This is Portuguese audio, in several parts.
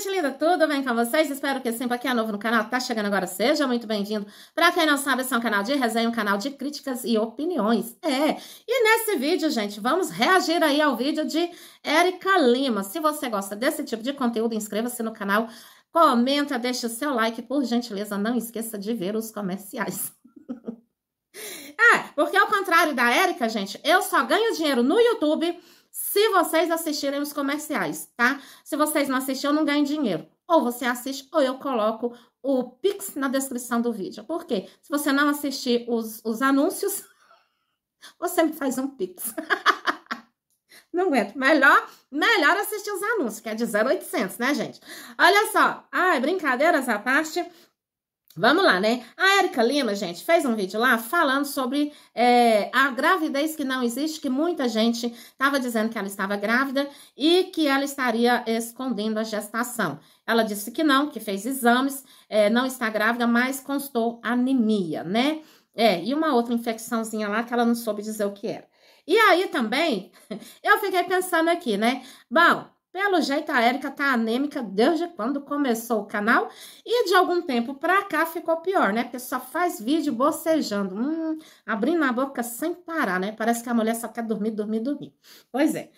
gente linda, tudo bem com vocês? Espero que sempre aqui é novo no canal, tá chegando agora, seja muito bem-vindo. Pra quem não sabe, esse é um canal de resenha, um canal de críticas e opiniões. É, e nesse vídeo, gente, vamos reagir aí ao vídeo de Érica Lima. Se você gosta desse tipo de conteúdo, inscreva-se no canal, comenta, deixa o seu like, por gentileza, não esqueça de ver os comerciais. é, porque ao contrário da Érica, gente, eu só ganho dinheiro no YouTube se vocês assistirem os comerciais, tá? Se vocês não assistirem, eu não ganho dinheiro. Ou você assiste, ou eu coloco o Pix na descrição do vídeo. Por quê? Se você não assistir os, os anúncios, você me faz um Pix. não aguento. Melhor, melhor assistir os anúncios, que é de 0,800, né, gente? Olha só. Ai, brincadeiras à parte. Vamos lá, né? A Erika Lima, gente, fez um vídeo lá falando sobre é, a gravidez que não existe, que muita gente estava dizendo que ela estava grávida e que ela estaria escondendo a gestação. Ela disse que não, que fez exames, é, não está grávida, mas constou anemia, né? É, e uma outra infecçãozinha lá que ela não soube dizer o que era. E aí também, eu fiquei pensando aqui, né? Bom, pelo jeito, a Érica tá anêmica desde quando começou o canal e de algum tempo pra cá ficou pior, né? Porque só faz vídeo bocejando, hum, abrindo a boca sem parar, né? Parece que a mulher só quer dormir, dormir, dormir. Pois é.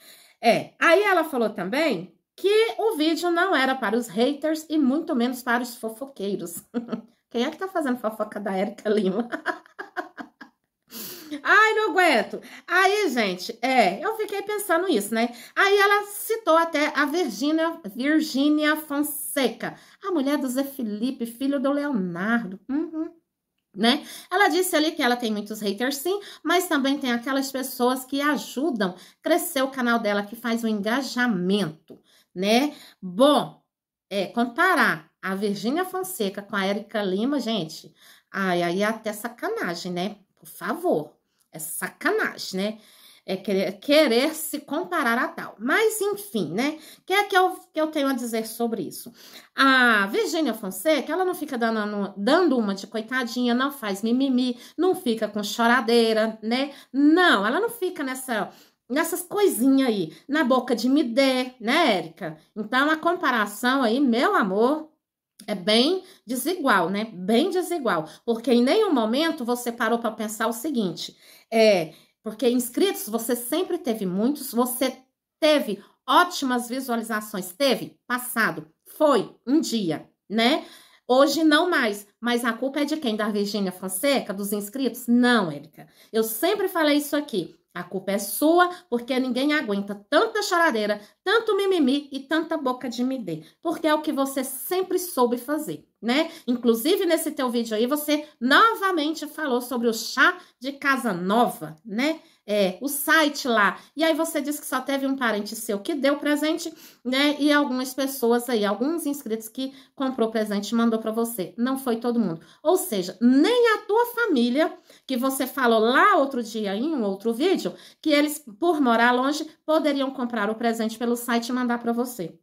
É, aí ela falou também que o vídeo não era para os haters e muito menos para os fofoqueiros. Quem é que tá fazendo fofoca da Érica Lima? Ai, não aguento. Aí, gente, é, eu fiquei pensando nisso, né? Aí ela citou até a Virgínia, Virginia Fonseca, a mulher do Zé Felipe, filho do Leonardo. Uhum né? Ela disse ali que ela tem muitos haters sim, mas também tem aquelas pessoas que ajudam crescer o canal dela, que faz o um engajamento, né? Bom, é, comparar a Virgínia Fonseca com a Érica Lima, gente, ai, aí é até sacanagem, né? Por favor, é sacanagem, né? É querer, é querer se comparar a tal. Mas, enfim, né? O que é que eu, que eu tenho a dizer sobre isso? A Virgínia Fonseca, ela não fica dando, dando uma de coitadinha, não faz mimimi, não fica com choradeira, né? Não, ela não fica nessa nessas coisinhas aí, na boca de me dê, né, Érica? Então, a comparação aí, meu amor, é bem desigual, né? Bem desigual. Porque em nenhum momento você parou para pensar o seguinte: é porque inscritos você sempre teve muitos, você teve ótimas visualizações, teve passado, foi um dia, né? Hoje não mais, mas a culpa é de quem? Da Virgínia Fonseca, dos inscritos? Não, Érica. Eu sempre falei isso aqui. A culpa é sua, porque ninguém aguenta tanta charadeira, tanto mimimi e tanta boca de me dê, porque é o que você sempre soube fazer, né? Inclusive nesse teu vídeo aí você novamente falou sobre o chá de casa nova, né? é, o site lá. E aí você diz que só teve um parente seu que deu presente, né? E algumas pessoas aí, alguns inscritos que comprou presente e mandou para você. Não foi todo mundo. Ou seja, nem a tua família, que você falou lá outro dia em um outro vídeo, que eles, por morar longe, poderiam comprar o presente pelo site e mandar para você.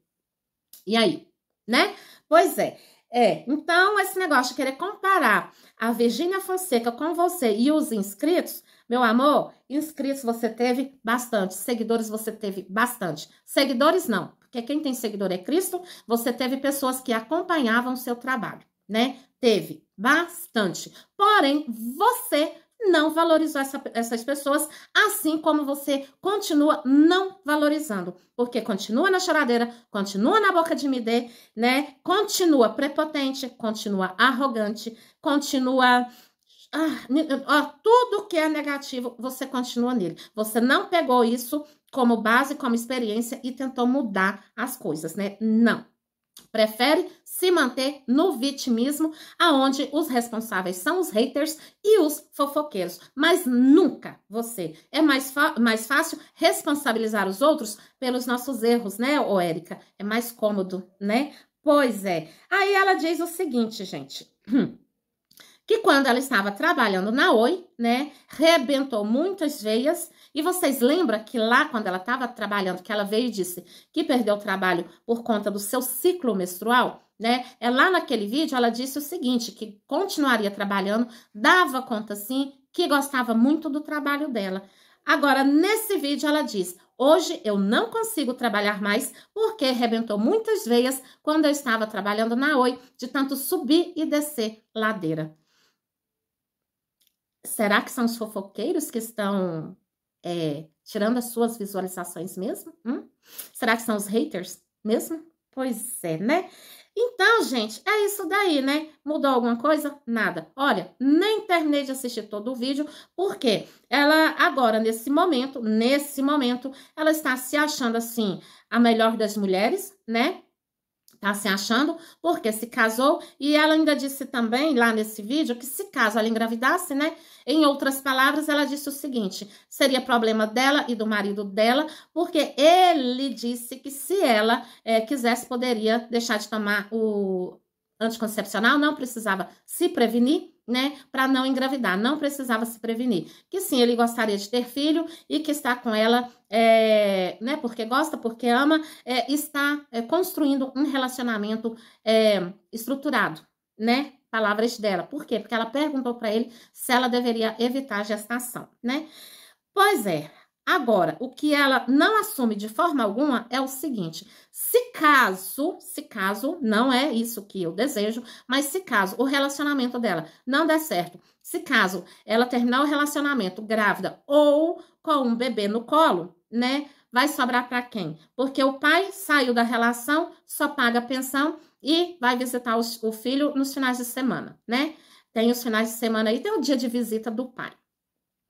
E aí, né? Pois é. É, então esse negócio de querer comparar a Virgínia Fonseca com você e os inscritos, meu amor, inscritos você teve bastante, seguidores você teve bastante. Seguidores não, porque quem tem seguidor é Cristo, você teve pessoas que acompanhavam o seu trabalho, né? Teve bastante. Porém, você não valorizou essa, essas pessoas, assim como você continua não valorizando, porque continua na choradeira, continua na boca de midê, né? Continua prepotente, continua arrogante, continua ah, tudo que é negativo, você continua nele. Você não pegou isso como base, como experiência e tentou mudar as coisas, né? Não prefere se manter no vitimismo, aonde os responsáveis são os haters e os fofoqueiros. Mas nunca você. É mais, mais fácil responsabilizar os outros pelos nossos erros, né, ô Érica? É mais cômodo, né? Pois é. Aí ela diz o seguinte, gente. Hum. Que quando ela estava trabalhando na Oi, né, rebentou muitas veias e vocês lembram que lá, quando ela estava trabalhando, que ela veio e disse que perdeu o trabalho por conta do seu ciclo menstrual? Né? É lá naquele vídeo ela disse o seguinte, que continuaria trabalhando, dava conta sim, que gostava muito do trabalho dela. Agora, nesse vídeo ela diz: "Hoje eu não consigo trabalhar mais porque arrebentou muitas veias quando eu estava trabalhando na Oi, de tanto subir e descer ladeira." Será que são os fofoqueiros que estão é, tirando as suas visualizações mesmo? Hum? Será que são os haters mesmo? Pois é, né? Então, gente, é isso daí, né? Mudou alguma coisa? Nada. Olha, nem terminei de assistir todo o vídeo, porque ela agora, nesse momento, nesse momento, ela está se achando assim, a melhor das mulheres, né? tá se achando, porque se casou e ela ainda disse também lá nesse vídeo que se caso ela engravidasse, né? Em outras palavras, ela disse o seguinte: seria problema dela e do marido dela, porque ele disse que se ela é, quisesse poderia deixar de tomar o anticoncepcional, não precisava se prevenir né, para não engravidar, não precisava se prevenir. Que sim, ele gostaria de ter filho e que está com ela, é, né, porque gosta, porque ama, é, está é, construindo um relacionamento é, estruturado, né? Palavras dela. Por quê? Porque ela perguntou para ele se ela deveria evitar a gestação, né? Pois é, Agora, o que ela não assume de forma alguma é o seguinte: se caso, se caso, não é isso que eu desejo, mas se caso o relacionamento dela não der certo, se caso ela terminar o relacionamento grávida ou com um bebê no colo, né? Vai sobrar para quem? Porque o pai saiu da relação, só paga pensão e vai visitar o filho nos finais de semana, né? Tem os finais de semana e tem o dia de visita do pai.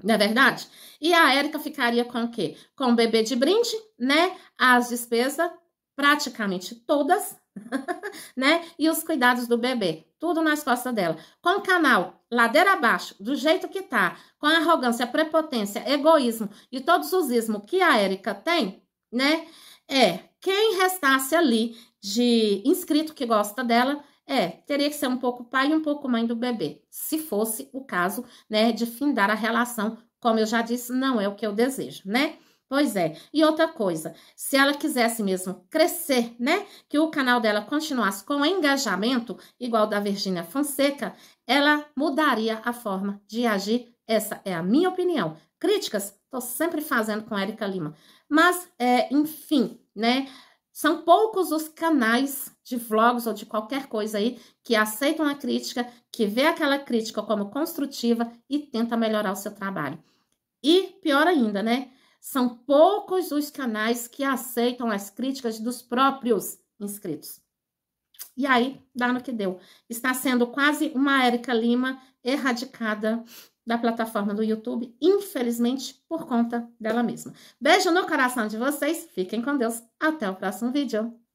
Não é verdade? E a Érica ficaria com o quê? Com o bebê de brinde, né? As despesas, praticamente todas, né? E os cuidados do bebê, tudo nas costas dela. Com o canal ladeira abaixo, do jeito que tá, com a arrogância, prepotência, egoísmo e todos os ismos que a Érica tem, né? É, quem restasse ali de inscrito que gosta dela é, teria que ser um pouco pai e um pouco mãe do bebê, se fosse o caso, né, de findar a relação, como eu já disse, não é o que eu desejo, né? Pois é. E outra coisa, se ela quisesse mesmo crescer, né, que o canal dela continuasse com engajamento igual da Virginia Fonseca, ela mudaria a forma de agir. Essa é a minha opinião. Críticas, estou sempre fazendo com Érica Lima. Mas, é, enfim, né? São poucos os canais de vlogs ou de qualquer coisa aí que aceitam a crítica, que vê aquela crítica como construtiva e tenta melhorar o seu trabalho. E pior ainda, né? São poucos os canais que aceitam as críticas dos próprios inscritos. E aí, dá no que deu. Está sendo quase uma Érica Lima erradicada da plataforma do YouTube, infelizmente por conta dela mesma. Beijo no coração de vocês, fiquem com Deus, até o próximo vídeo.